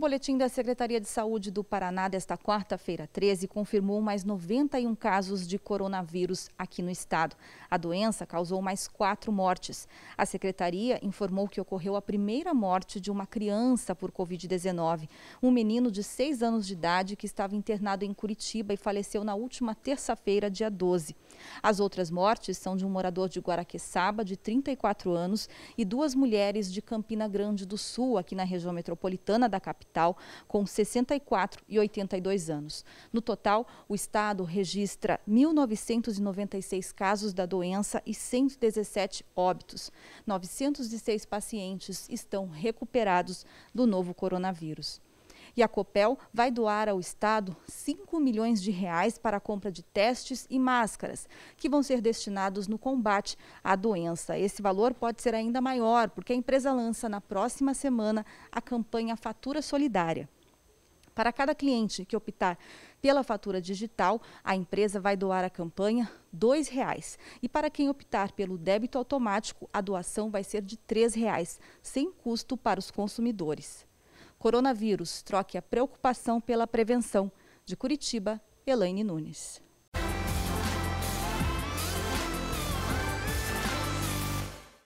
boletim da Secretaria de Saúde do Paraná desta quarta-feira, 13, confirmou mais 91 casos de coronavírus aqui no estado. A doença causou mais quatro mortes. A secretaria informou que ocorreu a primeira morte de uma criança por Covid-19. Um menino de seis anos de idade que estava internado em Curitiba e faleceu na última terça-feira, dia 12. As outras mortes são de um morador de Guaraqueçaba, de 34 anos, e duas mulheres de Campina Grande do Sul, aqui na região metropolitana da capital capital, com 64 e 82 anos. No total, o estado registra 1.996 casos da doença e 117 óbitos. 906 pacientes estão recuperados do novo coronavírus. E a Copel vai doar ao Estado 5 milhões de reais para a compra de testes e máscaras, que vão ser destinados no combate à doença. Esse valor pode ser ainda maior, porque a empresa lança na próxima semana a campanha Fatura Solidária. Para cada cliente que optar pela fatura digital, a empresa vai doar à campanha R$ reais. E para quem optar pelo débito automático, a doação vai ser de R$ reais, sem custo para os consumidores. Coronavírus, troque a preocupação pela prevenção. De Curitiba, Elaine Nunes.